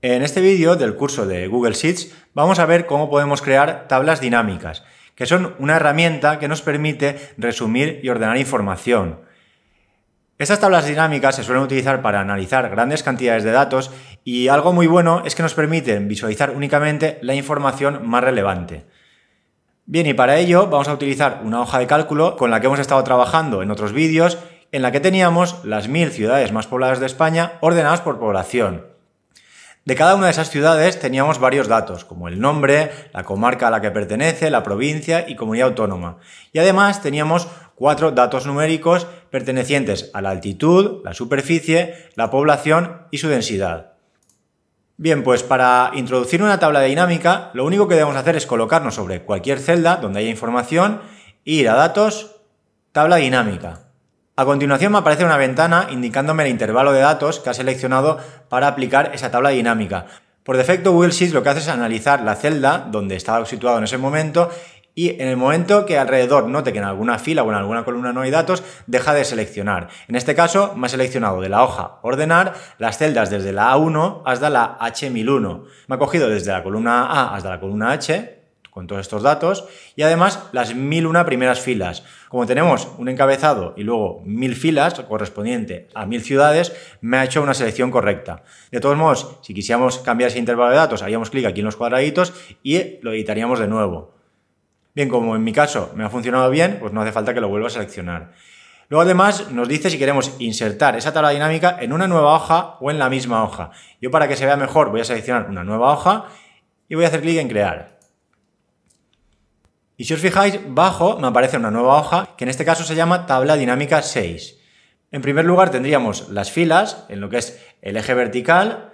En este vídeo del curso de Google Sheets vamos a ver cómo podemos crear tablas dinámicas, que son una herramienta que nos permite resumir y ordenar información. Estas tablas dinámicas se suelen utilizar para analizar grandes cantidades de datos y algo muy bueno es que nos permiten visualizar únicamente la información más relevante. Bien, y para ello vamos a utilizar una hoja de cálculo con la que hemos estado trabajando en otros vídeos, en la que teníamos las mil ciudades más pobladas de España ordenadas por población. De cada una de esas ciudades teníamos varios datos, como el nombre, la comarca a la que pertenece, la provincia y comunidad autónoma. Y además teníamos cuatro datos numéricos pertenecientes a la altitud, la superficie, la población y su densidad. Bien, pues para introducir una tabla dinámica, lo único que debemos hacer es colocarnos sobre cualquier celda donde haya información, ir a datos, tabla dinámica. A continuación me aparece una ventana indicándome el intervalo de datos que ha seleccionado para aplicar esa tabla dinámica. Por defecto Google Sheets lo que hace es analizar la celda donde estaba situado en ese momento y en el momento que alrededor note que en alguna fila o en alguna columna no hay datos, deja de seleccionar. En este caso me ha seleccionado de la hoja ordenar las celdas desde la A1 hasta la H1001. Me ha cogido desde la columna A hasta la columna H con todos estos datos y además las mil una primeras filas. Como tenemos un encabezado y luego mil filas correspondiente a mil ciudades, me ha hecho una selección correcta. De todos modos, si quisiéramos cambiar ese intervalo de datos, haríamos clic aquí en los cuadraditos y lo editaríamos de nuevo. Bien, como en mi caso me ha funcionado bien, pues no hace falta que lo vuelva a seleccionar. Luego además nos dice si queremos insertar esa tabla dinámica en una nueva hoja o en la misma hoja. Yo para que se vea mejor voy a seleccionar una nueva hoja y voy a hacer clic en crear. Y si os fijáis, bajo me aparece una nueva hoja que en este caso se llama tabla dinámica 6. En primer lugar tendríamos las filas en lo que es el eje vertical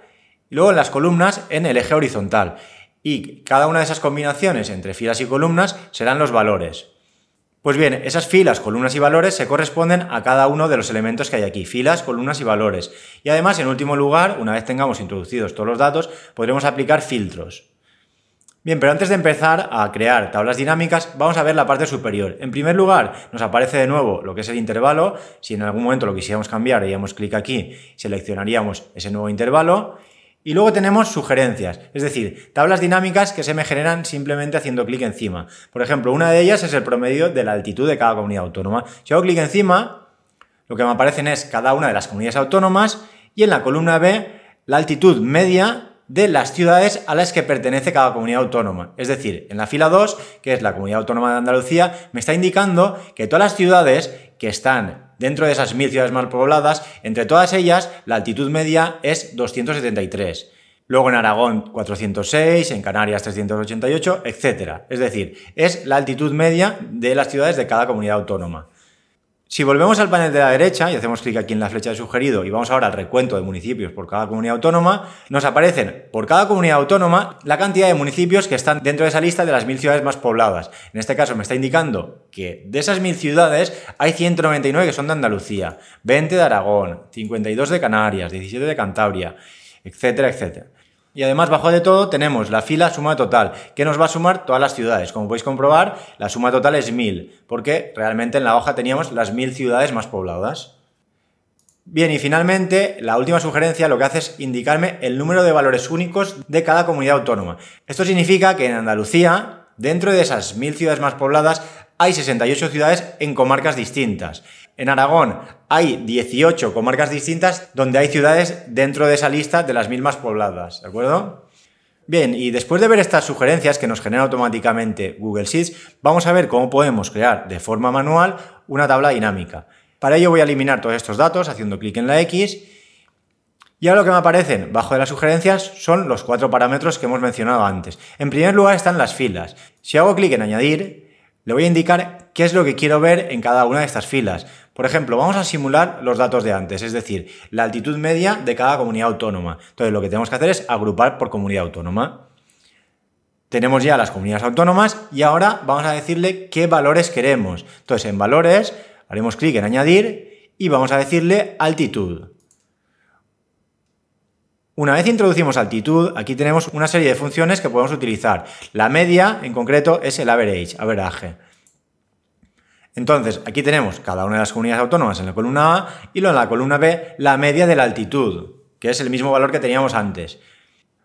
y luego las columnas en el eje horizontal. Y cada una de esas combinaciones entre filas y columnas serán los valores. Pues bien, esas filas, columnas y valores se corresponden a cada uno de los elementos que hay aquí, filas, columnas y valores. Y además, en último lugar, una vez tengamos introducidos todos los datos, podremos aplicar filtros. Bien, pero antes de empezar a crear tablas dinámicas, vamos a ver la parte superior. En primer lugar, nos aparece de nuevo lo que es el intervalo. Si en algún momento lo quisiéramos cambiar, haríamos clic aquí, seleccionaríamos ese nuevo intervalo. Y luego tenemos sugerencias, es decir, tablas dinámicas que se me generan simplemente haciendo clic encima. Por ejemplo, una de ellas es el promedio de la altitud de cada comunidad autónoma. Si hago clic encima, lo que me aparecen es cada una de las comunidades autónomas y en la columna B la altitud media de las ciudades a las que pertenece cada comunidad autónoma. Es decir, en la fila 2, que es la comunidad autónoma de Andalucía, me está indicando que todas las ciudades que están dentro de esas mil ciudades más pobladas, entre todas ellas, la altitud media es 273. Luego en Aragón 406, en Canarias 388, etc. Es decir, es la altitud media de las ciudades de cada comunidad autónoma. Si volvemos al panel de la derecha y hacemos clic aquí en la flecha de sugerido y vamos ahora al recuento de municipios por cada comunidad autónoma, nos aparecen por cada comunidad autónoma la cantidad de municipios que están dentro de esa lista de las mil ciudades más pobladas. En este caso me está indicando que de esas mil ciudades hay 199 que son de Andalucía, 20 de Aragón, 52 de Canarias, 17 de Cantabria, etcétera, etcétera. Y además, bajo de todo, tenemos la fila suma total, que nos va a sumar todas las ciudades. Como podéis comprobar, la suma total es 1000, porque realmente en la hoja teníamos las 1000 ciudades más pobladas. Bien, y finalmente, la última sugerencia lo que hace es indicarme el número de valores únicos de cada comunidad autónoma. Esto significa que en Andalucía, dentro de esas 1000 ciudades más pobladas, hay 68 ciudades en comarcas distintas. En Aragón hay 18 comarcas distintas donde hay ciudades dentro de esa lista de las mismas pobladas, ¿de acuerdo? Bien, y después de ver estas sugerencias que nos genera automáticamente Google Sheets, vamos a ver cómo podemos crear de forma manual una tabla dinámica. Para ello voy a eliminar todos estos datos haciendo clic en la X. Y ahora lo que me aparecen bajo de las sugerencias son los cuatro parámetros que hemos mencionado antes. En primer lugar están las filas. Si hago clic en añadir, le voy a indicar qué es lo que quiero ver en cada una de estas filas. Por ejemplo, vamos a simular los datos de antes, es decir, la altitud media de cada comunidad autónoma. Entonces, lo que tenemos que hacer es agrupar por comunidad autónoma. Tenemos ya las comunidades autónomas y ahora vamos a decirle qué valores queremos. Entonces, en valores haremos clic en añadir y vamos a decirle altitud. Una vez introducimos altitud, aquí tenemos una serie de funciones que podemos utilizar. La media, en concreto, es el average, Entonces, aquí tenemos cada una de las comunidades autónomas en la columna A y luego en la columna B la media de la altitud, que es el mismo valor que teníamos antes.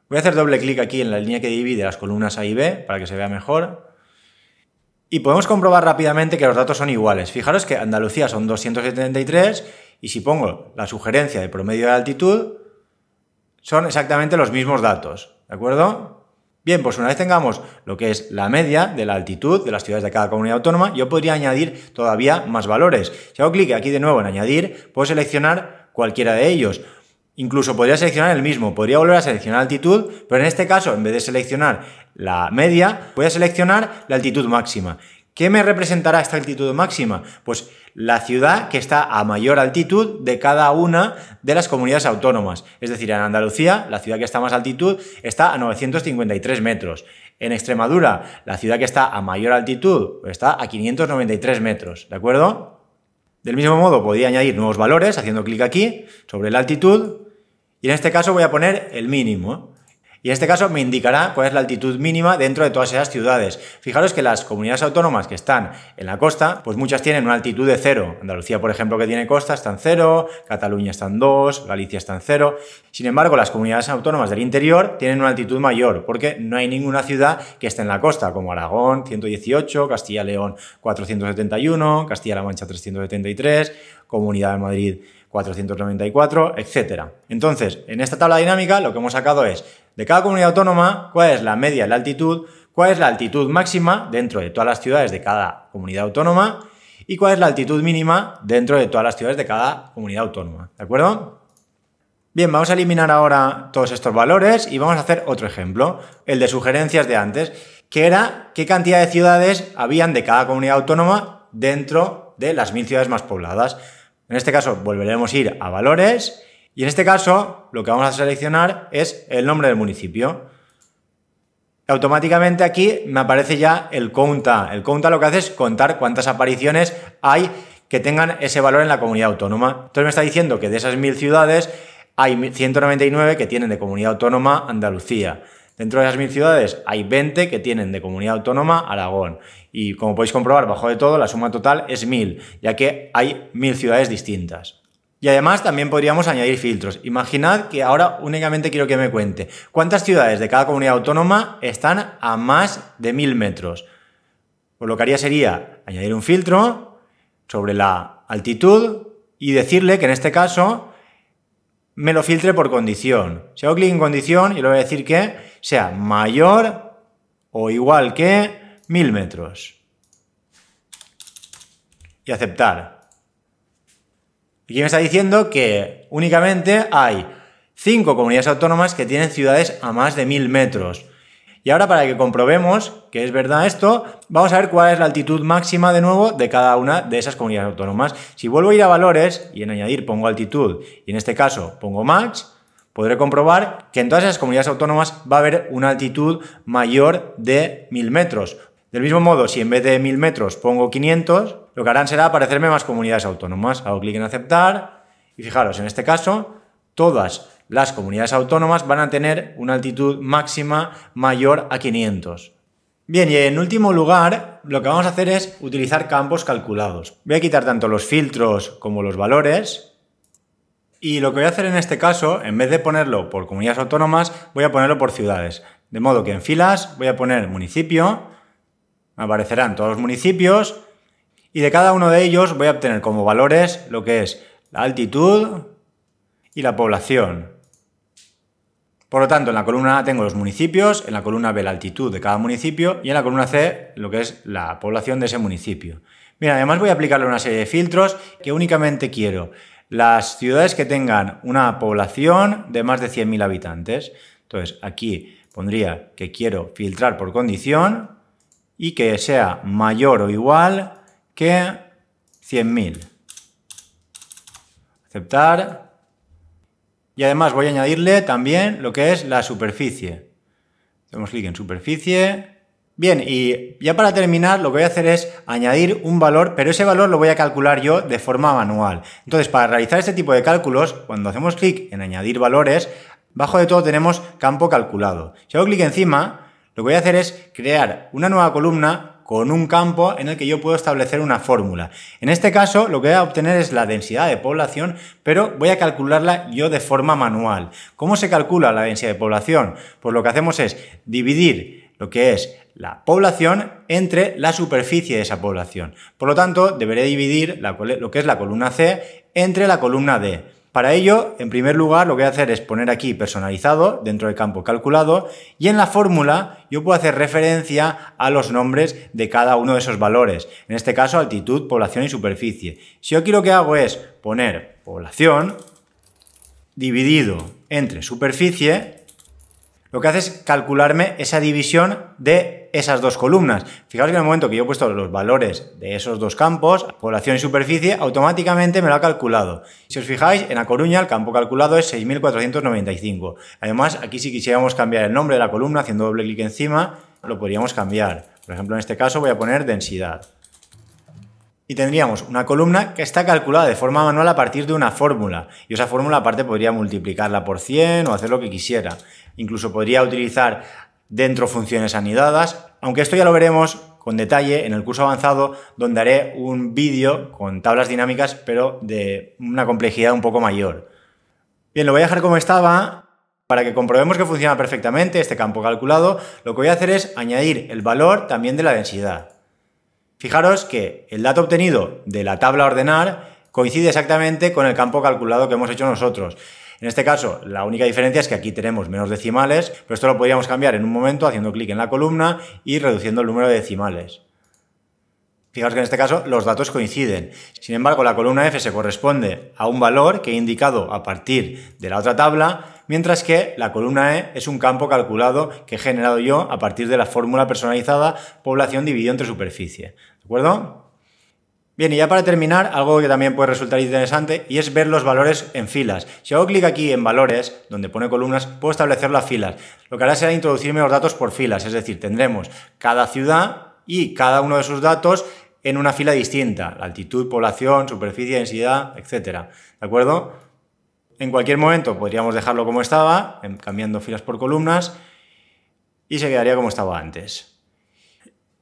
Voy a hacer doble clic aquí en la línea que divide las columnas A y B para que se vea mejor. Y podemos comprobar rápidamente que los datos son iguales. Fijaros que Andalucía son 273 y si pongo la sugerencia de promedio de altitud, son exactamente los mismos datos, ¿de acuerdo? Bien, pues una vez tengamos lo que es la media de la altitud de las ciudades de cada comunidad autónoma, yo podría añadir todavía más valores. Si hago clic aquí de nuevo en añadir, puedo seleccionar cualquiera de ellos. Incluso podría seleccionar el mismo, podría volver a seleccionar altitud, pero en este caso, en vez de seleccionar la media, voy a seleccionar la altitud máxima. ¿Qué me representará esta altitud máxima? Pues la ciudad que está a mayor altitud de cada una de las comunidades autónomas. Es decir, en Andalucía, la ciudad que está a más altitud está a 953 metros. En Extremadura, la ciudad que está a mayor altitud está a 593 metros. ¿De acuerdo? Del mismo modo, podía añadir nuevos valores haciendo clic aquí sobre la altitud. Y en este caso voy a poner el mínimo. Y en este caso me indicará cuál es la altitud mínima dentro de todas esas ciudades. Fijaros que las comunidades autónomas que están en la costa, pues muchas tienen una altitud de cero. Andalucía, por ejemplo, que tiene costa, está en cero, Cataluña está en dos, Galicia está en cero. Sin embargo, las comunidades autónomas del interior tienen una altitud mayor, porque no hay ninguna ciudad que esté en la costa, como Aragón 118, Castilla-León 471, Castilla-La Mancha 373, Comunidad de Madrid 494, etc. Entonces, en esta tabla dinámica lo que hemos sacado es de cada comunidad autónoma, cuál es la media de la altitud, cuál es la altitud máxima dentro de todas las ciudades de cada comunidad autónoma y cuál es la altitud mínima dentro de todas las ciudades de cada comunidad autónoma. ¿De acuerdo? Bien, vamos a eliminar ahora todos estos valores y vamos a hacer otro ejemplo, el de sugerencias de antes, que era qué cantidad de ciudades habían de cada comunidad autónoma dentro de las mil ciudades más pobladas. En este caso volveremos a ir a valores y en este caso, lo que vamos a seleccionar es el nombre del municipio. Automáticamente aquí me aparece ya el COUNTA. El COUNTA lo que hace es contar cuántas apariciones hay que tengan ese valor en la comunidad autónoma. Entonces me está diciendo que de esas mil ciudades hay 199 que tienen de comunidad autónoma Andalucía. Dentro de esas mil ciudades hay 20 que tienen de comunidad autónoma Aragón. Y como podéis comprobar, bajo de todo, la suma total es mil, ya que hay mil ciudades distintas. Y además también podríamos añadir filtros. Imaginad que ahora únicamente quiero que me cuente cuántas ciudades de cada comunidad autónoma están a más de 1000 metros. Pues lo que haría sería añadir un filtro sobre la altitud y decirle que en este caso me lo filtre por condición. Si hago clic en condición, y le voy a decir que sea mayor o igual que 1000 metros. Y aceptar. Y me está diciendo que únicamente hay cinco comunidades autónomas que tienen ciudades a más de 1000 metros. Y ahora para que comprobemos que es verdad esto, vamos a ver cuál es la altitud máxima de nuevo de cada una de esas comunidades autónomas. Si vuelvo a ir a valores y en añadir pongo altitud y en este caso pongo max, podré comprobar que en todas esas comunidades autónomas va a haber una altitud mayor de 1000 metros. Del mismo modo, si en vez de 1000 metros pongo 500, lo que harán será aparecerme más comunidades autónomas. Hago clic en aceptar y fijaros, en este caso, todas las comunidades autónomas van a tener una altitud máxima mayor a 500. Bien, y en último lugar, lo que vamos a hacer es utilizar campos calculados. Voy a quitar tanto los filtros como los valores. Y lo que voy a hacer en este caso, en vez de ponerlo por comunidades autónomas, voy a ponerlo por ciudades. De modo que en filas voy a poner municipio, aparecerán todos los municipios y de cada uno de ellos voy a obtener como valores lo que es la altitud y la población. Por lo tanto, en la columna A tengo los municipios, en la columna B la altitud de cada municipio y en la columna C lo que es la población de ese municipio. Bien, además voy a aplicarle una serie de filtros que únicamente quiero las ciudades que tengan una población de más de 100.000 habitantes. Entonces, aquí pondría que quiero filtrar por condición y que sea mayor o igual que 100.000. Aceptar. Y además voy a añadirle también lo que es la superficie. Hacemos clic en superficie. Bien, y ya para terminar lo que voy a hacer es añadir un valor, pero ese valor lo voy a calcular yo de forma manual. Entonces, para realizar este tipo de cálculos, cuando hacemos clic en añadir valores, bajo de todo tenemos campo calculado. Si hago clic encima, lo que voy a hacer es crear una nueva columna con un campo en el que yo puedo establecer una fórmula. En este caso, lo que voy a obtener es la densidad de población, pero voy a calcularla yo de forma manual. ¿Cómo se calcula la densidad de población? Pues lo que hacemos es dividir lo que es la población entre la superficie de esa población. Por lo tanto, deberé dividir lo que es la columna C entre la columna D. Para ello, en primer lugar, lo que voy a hacer es poner aquí personalizado dentro del campo calculado y en la fórmula yo puedo hacer referencia a los nombres de cada uno de esos valores. En este caso, altitud, población y superficie. Si yo aquí lo que hago es poner población dividido entre superficie lo que hace es calcularme esa división de esas dos columnas. Fijaos que en el momento que yo he puesto los valores de esos dos campos, población y superficie, automáticamente me lo ha calculado. Si os fijáis, en la Coruña el campo calculado es 6.495. Además, aquí si quisiéramos cambiar el nombre de la columna haciendo doble clic encima, lo podríamos cambiar. Por ejemplo, en este caso voy a poner densidad y tendríamos una columna que está calculada de forma manual a partir de una fórmula. Y esa fórmula aparte podría multiplicarla por 100 o hacer lo que quisiera. Incluso podría utilizar dentro funciones anidadas, aunque esto ya lo veremos con detalle en el curso avanzado donde haré un vídeo con tablas dinámicas pero de una complejidad un poco mayor. Bien, lo voy a dejar como estaba. Para que comprobemos que funciona perfectamente este campo calculado, lo que voy a hacer es añadir el valor también de la densidad. Fijaros que el dato obtenido de la tabla ordenar coincide exactamente con el campo calculado que hemos hecho nosotros. En este caso, la única diferencia es que aquí tenemos menos decimales, pero esto lo podríamos cambiar en un momento haciendo clic en la columna y reduciendo el número de decimales. Fijaros que en este caso los datos coinciden. Sin embargo, la columna F se corresponde a un valor que he indicado a partir de la otra tabla mientras que la columna E es un campo calculado que he generado yo a partir de la fórmula personalizada población dividido entre superficie. ¿De acuerdo? Bien, y ya para terminar, algo que también puede resultar interesante y es ver los valores en filas. Si hago clic aquí en valores, donde pone columnas, puedo establecer las filas. Lo que hará será introducirme los datos por filas, es decir, tendremos cada ciudad y cada uno de sus datos en una fila distinta, altitud, población, superficie, densidad, etcétera. ¿De acuerdo? En cualquier momento podríamos dejarlo como estaba, cambiando filas por columnas, y se quedaría como estaba antes.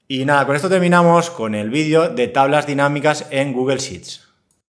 Y nada, con esto terminamos con el vídeo de tablas dinámicas en Google Sheets.